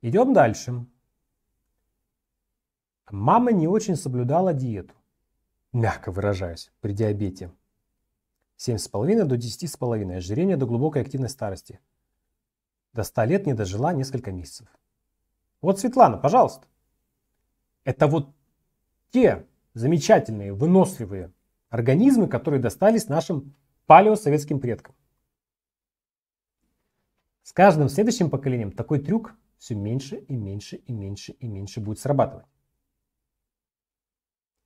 Идем дальше. Мама не очень соблюдала диету, мягко выражаясь, при диабете. 7,5 до 10,5, ожирение до глубокой активной старости. До 100 лет не дожила несколько месяцев. Вот Светлана, пожалуйста. Это вот те замечательные, выносливые организмы, которые достались нашим палеосоветским предкам. С каждым следующим поколением такой трюк все меньше и меньше и меньше и меньше будет срабатывать.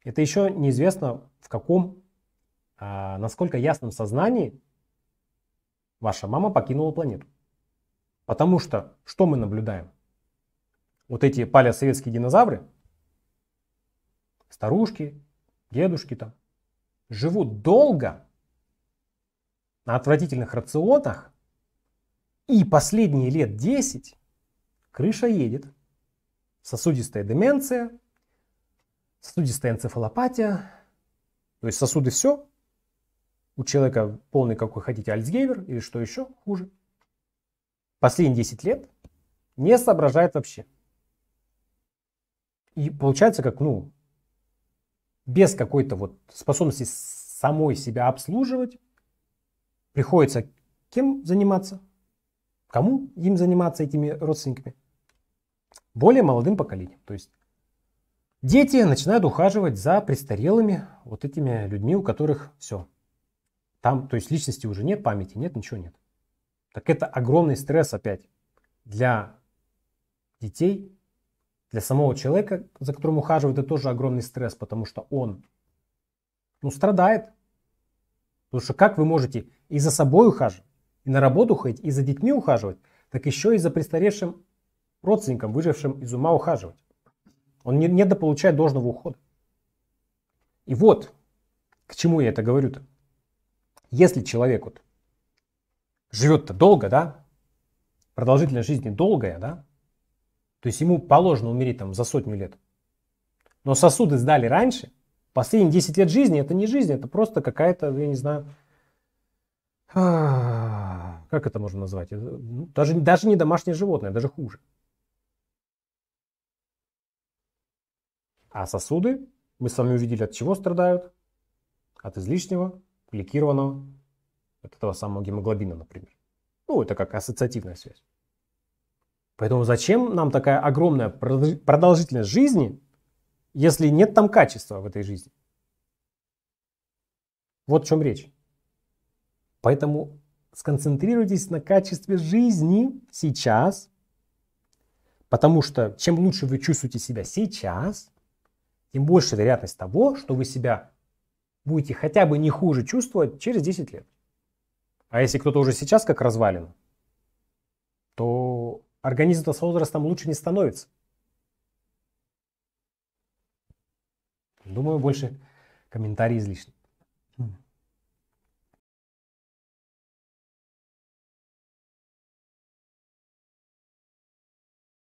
Это еще неизвестно, в каком, а, насколько ясном сознании ваша мама покинула планету. Потому что что мы наблюдаем? Вот эти палеосоветские динозавры, старушки, дедушки там, живут долго на отвратительных рационах, и последние лет 10 Крыша едет. Сосудистая деменция, сосудистая энцефалопатия. То есть сосуды все. У человека полный, как вы хотите, Альцгеймер или что еще хуже. Последние 10 лет не соображает вообще. И получается как, ну, без какой-то вот способности самой себя обслуживать, приходится кем заниматься? Кому им заниматься этими родственниками? более молодым поколением. То есть дети начинают ухаживать за престарелыми вот этими людьми, у которых все. Там, то есть личности уже нет, памяти нет, ничего нет. Так это огромный стресс опять для детей, для самого человека, за которым ухаживают, это тоже огромный стресс, потому что он ну, страдает. Потому что как вы можете и за собой ухаживать, и на работу ходить, и за детьми ухаживать, так еще и за престаревшим родственникам, выжившим из ума, ухаживать. Он не, не дополучает должного ухода. И вот, к чему я это говорю-то. Если человек вот живет-то долго, да, продолжительность жизни долгая, да, то есть ему положено умереть там за сотню лет. Но сосуды сдали раньше, последние 10 лет жизни это не жизнь, это просто какая-то, я не знаю, а, как это можно назвать? Ну, даже, даже не домашнее животное, даже хуже. А сосуды, мы с вами увидели, от чего страдают? От излишнего, гликированного, от этого самого гемоглобина, например. Ну, это как ассоциативная связь. Поэтому зачем нам такая огромная продолжительность жизни, если нет там качества в этой жизни? Вот в чем речь. Поэтому сконцентрируйтесь на качестве жизни сейчас, потому что чем лучше вы чувствуете себя сейчас, тем больше вероятность того, что вы себя будете хотя бы не хуже чувствовать через 10 лет. А если кто-то уже сейчас как развален, то организм-то с возрастом лучше не становится. Думаю, больше комментарий излишний.